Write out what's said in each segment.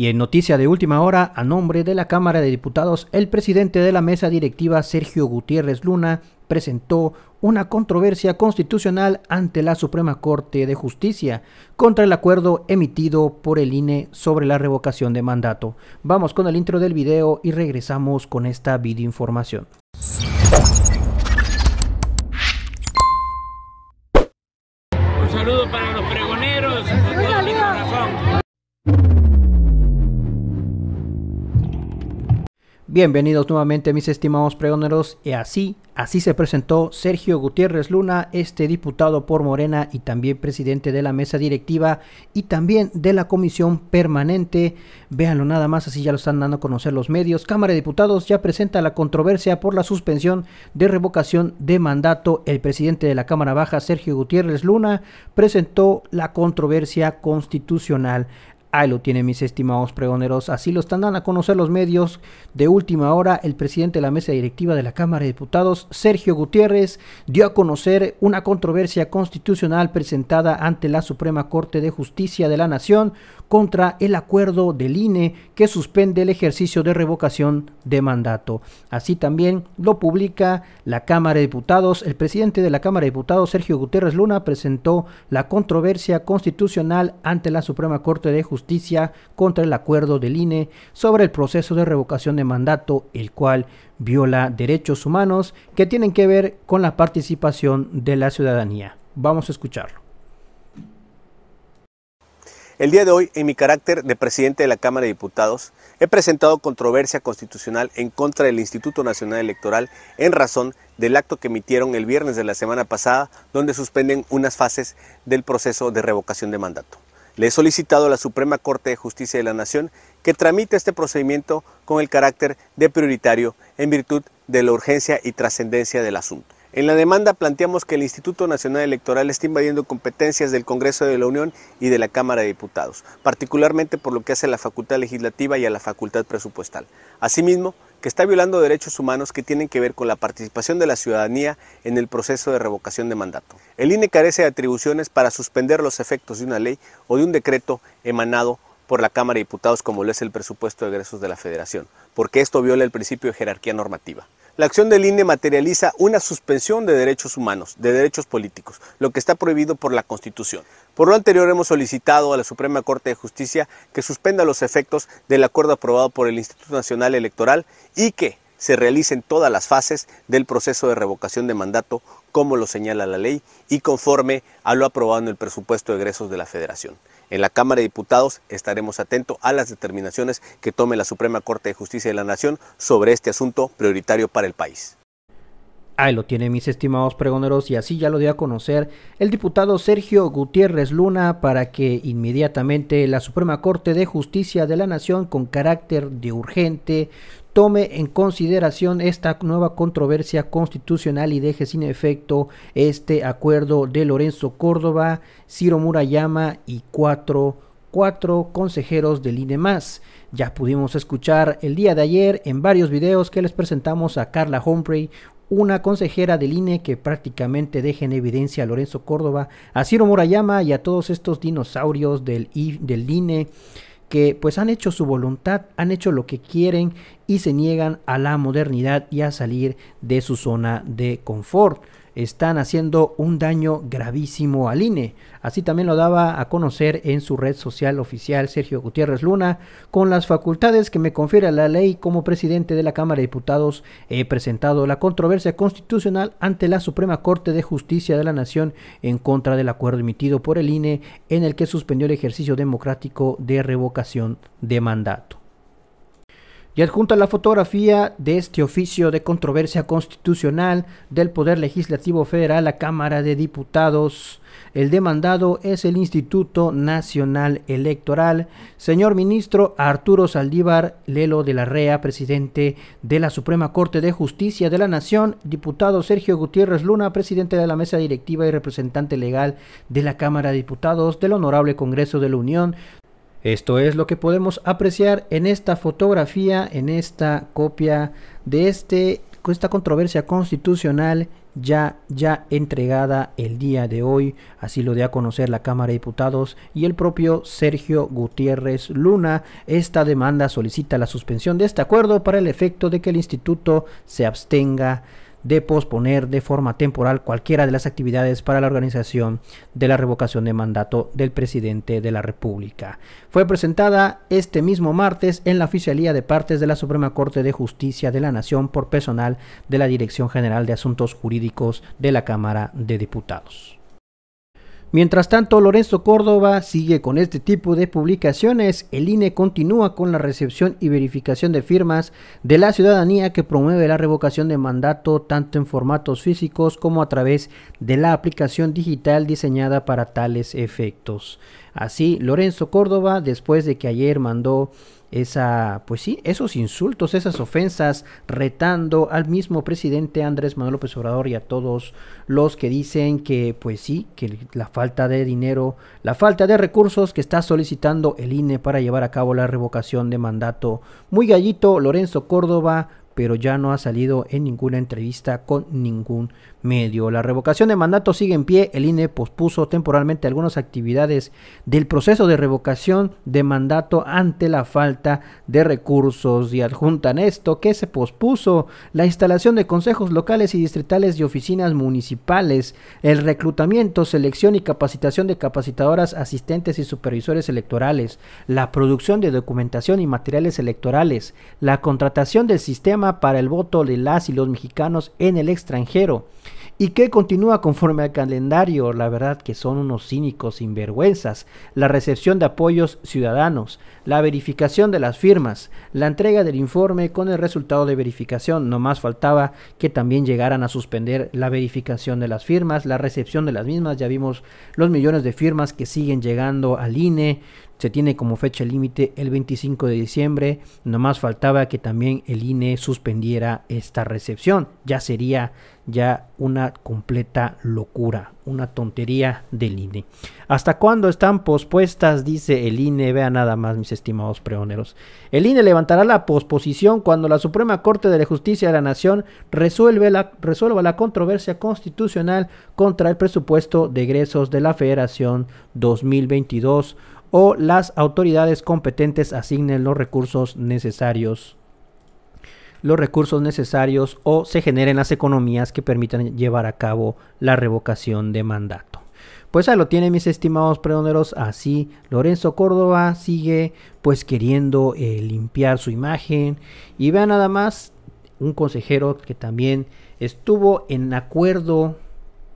Y en noticia de última hora, a nombre de la Cámara de Diputados, el presidente de la mesa directiva, Sergio Gutiérrez Luna, presentó una controversia constitucional ante la Suprema Corte de Justicia contra el acuerdo emitido por el INE sobre la revocación de mandato. Vamos con el intro del video y regresamos con esta videoinformación. Bienvenidos nuevamente mis estimados pregoneros y así, así se presentó Sergio Gutiérrez Luna, este diputado por Morena y también presidente de la mesa directiva y también de la comisión permanente. Véanlo nada más, así ya lo están dando a conocer los medios. Cámara de Diputados ya presenta la controversia por la suspensión de revocación de mandato. El presidente de la Cámara Baja, Sergio Gutiérrez Luna, presentó la controversia constitucional. Ahí lo tienen mis estimados pregoneros, así lo están dando a conocer los medios de última hora. El presidente de la mesa directiva de la Cámara de Diputados, Sergio Gutiérrez, dio a conocer una controversia constitucional presentada ante la Suprema Corte de Justicia de la Nación contra el acuerdo del INE que suspende el ejercicio de revocación de mandato. Así también lo publica la Cámara de Diputados. El presidente de la Cámara de Diputados, Sergio Gutiérrez Luna, presentó la controversia constitucional ante la Suprema Corte de Justicia Justicia contra el acuerdo del INE sobre el proceso de revocación de mandato, el cual viola derechos humanos que tienen que ver con la participación de la ciudadanía. Vamos a escucharlo. El día de hoy, en mi carácter de presidente de la Cámara de Diputados, he presentado controversia constitucional en contra del Instituto Nacional Electoral en razón del acto que emitieron el viernes de la semana pasada, donde suspenden unas fases del proceso de revocación de mandato. Le he solicitado a la Suprema Corte de Justicia de la Nación que tramite este procedimiento con el carácter de prioritario en virtud de la urgencia y trascendencia del asunto. En la demanda planteamos que el Instituto Nacional Electoral está invadiendo competencias del Congreso de la Unión y de la Cámara de Diputados, particularmente por lo que hace a la facultad legislativa y a la facultad presupuestal. Asimismo, que está violando derechos humanos que tienen que ver con la participación de la ciudadanía en el proceso de revocación de mandato. El INE carece de atribuciones para suspender los efectos de una ley o de un decreto emanado por la Cámara de Diputados como lo es el presupuesto de egresos de la Federación, porque esto viola el principio de jerarquía normativa. La acción del INE materializa una suspensión de derechos humanos, de derechos políticos, lo que está prohibido por la Constitución. Por lo anterior hemos solicitado a la Suprema Corte de Justicia que suspenda los efectos del acuerdo aprobado por el Instituto Nacional Electoral y que se realicen todas las fases del proceso de revocación de mandato como lo señala la ley y conforme a lo aprobado en el presupuesto de egresos de la Federación. En la Cámara de Diputados estaremos atentos a las determinaciones que tome la Suprema Corte de Justicia de la Nación sobre este asunto prioritario para el país. Ahí lo tienen mis estimados pregoneros y así ya lo dio a conocer el diputado Sergio Gutiérrez Luna para que inmediatamente la Suprema Corte de Justicia de la Nación con carácter de urgente tome en consideración esta nueva controversia constitucional y deje sin efecto este acuerdo de Lorenzo Córdoba, Ciro Murayama y cuatro, consejeros del INE más. Ya pudimos escuchar el día de ayer en varios videos que les presentamos a Carla Humphrey, una consejera del INE que prácticamente deja en evidencia a Lorenzo Córdoba, a Ciro Murayama y a todos estos dinosaurios del, del INE que pues han hecho su voluntad, han hecho lo que quieren y se niegan a la modernidad y a salir de su zona de confort están haciendo un daño gravísimo al INE. Así también lo daba a conocer en su red social oficial Sergio Gutiérrez Luna. Con las facultades que me confiere la ley como presidente de la Cámara de Diputados, he presentado la controversia constitucional ante la Suprema Corte de Justicia de la Nación en contra del acuerdo emitido por el INE en el que suspendió el ejercicio democrático de revocación de mandato y adjunta la fotografía de este oficio de controversia constitucional del Poder Legislativo Federal a Cámara de Diputados. El demandado es el Instituto Nacional Electoral. Señor ministro Arturo Saldívar Lelo de la REA, presidente de la Suprema Corte de Justicia de la Nación, diputado Sergio Gutiérrez Luna, presidente de la Mesa Directiva y representante legal de la Cámara de Diputados del Honorable Congreso de la Unión, esto es lo que podemos apreciar en esta fotografía, en esta copia de este, esta controversia constitucional ya, ya entregada el día de hoy. Así lo de a conocer la Cámara de Diputados y el propio Sergio Gutiérrez Luna. Esta demanda solicita la suspensión de este acuerdo para el efecto de que el instituto se abstenga de posponer de forma temporal cualquiera de las actividades para la organización de la revocación de mandato del presidente de la República. Fue presentada este mismo martes en la Oficialía de Partes de la Suprema Corte de Justicia de la Nación por personal de la Dirección General de Asuntos Jurídicos de la Cámara de Diputados. Mientras tanto, Lorenzo Córdoba sigue con este tipo de publicaciones. El INE continúa con la recepción y verificación de firmas de la ciudadanía que promueve la revocación de mandato tanto en formatos físicos como a través de la aplicación digital diseñada para tales efectos. Así, Lorenzo Córdoba, después de que ayer mandó esa, pues sí, esos insultos, esas ofensas, retando al mismo presidente Andrés Manuel López Obrador y a todos los que dicen que, pues sí, que la falta de dinero, la falta de recursos que está solicitando el INE para llevar a cabo la revocación de mandato. Muy gallito, Lorenzo Córdoba, pero ya no ha salido en ninguna entrevista con ningún medio. La revocación de mandato sigue en pie. El INE pospuso temporalmente algunas actividades del proceso de revocación de mandato ante la falta de recursos y adjuntan esto que se pospuso la instalación de consejos locales y distritales y oficinas municipales, el reclutamiento, selección y capacitación de capacitadoras, asistentes y supervisores electorales, la producción de documentación y materiales electorales, la contratación del sistema para el voto de las y los mexicanos en el extranjero y que continúa conforme al calendario. La verdad que son unos cínicos sinvergüenzas. La recepción de apoyos ciudadanos, la verificación de las firmas, la entrega del informe con el resultado de verificación. No más faltaba que también llegaran a suspender la verificación de las firmas, la recepción de las mismas. Ya vimos los millones de firmas que siguen llegando al INE se tiene como fecha límite el 25 de diciembre. Nomás faltaba que también el INE suspendiera esta recepción. Ya sería ya una completa locura, una tontería del INE. ¿Hasta cuándo están pospuestas? Dice el INE. Vea nada más, mis estimados preoneros. El INE levantará la posposición cuando la Suprema Corte de la Justicia de la Nación resuelva la controversia constitucional contra el presupuesto de egresos de la Federación 2022 o las autoridades competentes asignen los recursos necesarios los recursos necesarios o se generen las economías que permitan llevar a cabo la revocación de mandato. Pues ahí lo tienen mis estimados predoneros, así Lorenzo Córdoba sigue pues queriendo eh, limpiar su imagen y vean nada más un consejero que también estuvo en acuerdo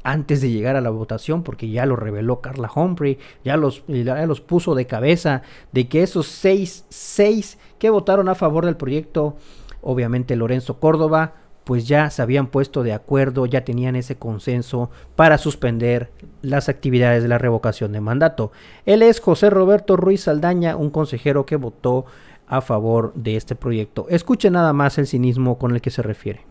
antes de llegar a la votación, porque ya lo reveló Carla Humphrey, ya los, ya los puso de cabeza, de que esos seis, seis que votaron a favor del proyecto, obviamente Lorenzo Córdoba, pues ya se habían puesto de acuerdo, ya tenían ese consenso para suspender las actividades de la revocación de mandato. Él es José Roberto Ruiz Saldaña, un consejero que votó a favor de este proyecto. Escuche nada más el cinismo con el que se refiere.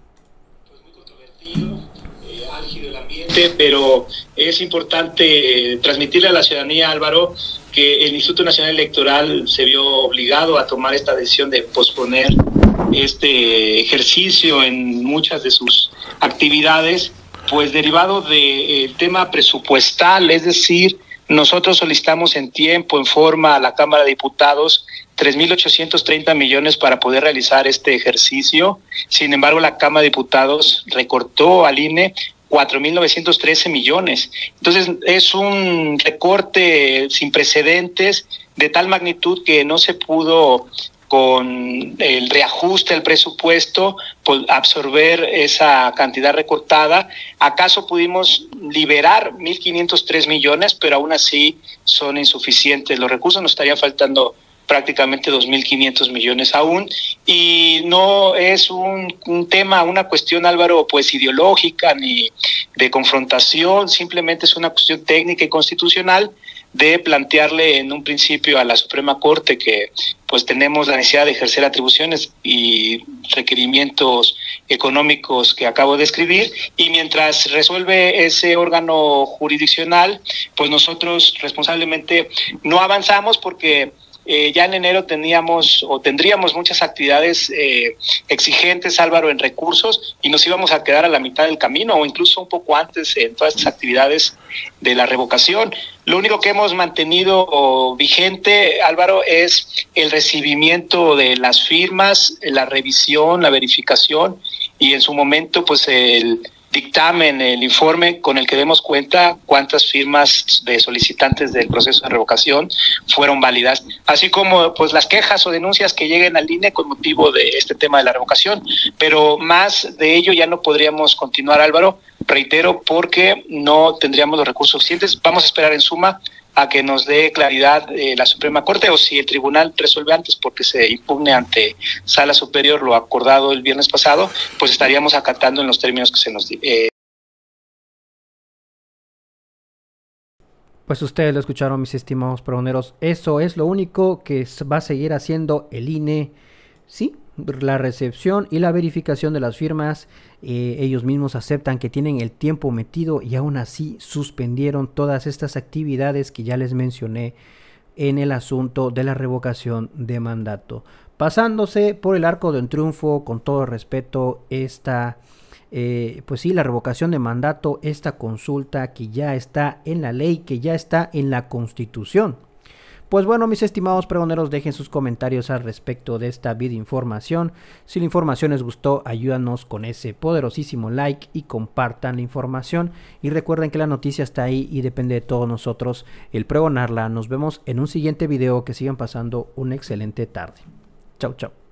pero es importante eh, transmitirle a la ciudadanía, Álvaro, que el Instituto Nacional Electoral se vio obligado a tomar esta decisión de posponer este ejercicio en muchas de sus actividades, pues derivado del eh, tema presupuestal, es decir, nosotros solicitamos en tiempo, en forma, a la Cámara de Diputados 3.830 millones para poder realizar este ejercicio. Sin embargo, la Cámara de Diputados recortó al INE 4.913 millones. Entonces es un recorte sin precedentes de tal magnitud que no se pudo con el reajuste del presupuesto, pues, absorber esa cantidad recortada. ¿Acaso pudimos liberar 1.503 millones, pero aún así son insuficientes los recursos? Nos estaría faltando prácticamente 2.500 millones aún, y no es un, tema, una cuestión, Álvaro, pues ideológica ni de confrontación, simplemente es una cuestión técnica y constitucional de plantearle en un principio a la Suprema Corte que pues tenemos la necesidad de ejercer atribuciones y requerimientos económicos que acabo de escribir y mientras resuelve ese órgano jurisdiccional, pues nosotros responsablemente no avanzamos porque eh, ya en enero teníamos o tendríamos muchas actividades eh, exigentes, Álvaro, en recursos y nos íbamos a quedar a la mitad del camino o incluso un poco antes en todas estas actividades de la revocación. Lo único que hemos mantenido vigente, Álvaro, es el recibimiento de las firmas, la revisión, la verificación y en su momento, pues el, dictamen, el informe con el que demos cuenta cuántas firmas de solicitantes del proceso de revocación fueron válidas, así como pues las quejas o denuncias que lleguen al INE con motivo de este tema de la revocación. Pero más de ello ya no podríamos continuar, Álvaro, reitero, porque no tendríamos los recursos suficientes. Vamos a esperar en suma a que nos dé claridad eh, la Suprema Corte o si el tribunal resuelve antes porque se impugne ante Sala Superior lo acordado el viernes pasado, pues estaríamos acatando en los términos que se nos... Eh. Pues ustedes lo escucharon, mis estimados pregoneros. Eso es lo único que va a seguir haciendo el INE, ¿sí? la recepción y la verificación de las firmas. Eh, ellos mismos aceptan que tienen el tiempo metido y aún así suspendieron todas estas actividades que ya les mencioné en el asunto de la revocación de mandato. Pasándose por el arco del triunfo, con todo respeto, esta, eh, pues sí, la revocación de mandato, esta consulta que ya está en la ley, que ya está en la constitución. Pues bueno, mis estimados pregoneros, dejen sus comentarios al respecto de esta información. Si la información les gustó, ayúdanos con ese poderosísimo like y compartan la información. Y recuerden que la noticia está ahí y depende de todos nosotros el pregonarla. Nos vemos en un siguiente video. Que sigan pasando una excelente tarde. Chau, chau.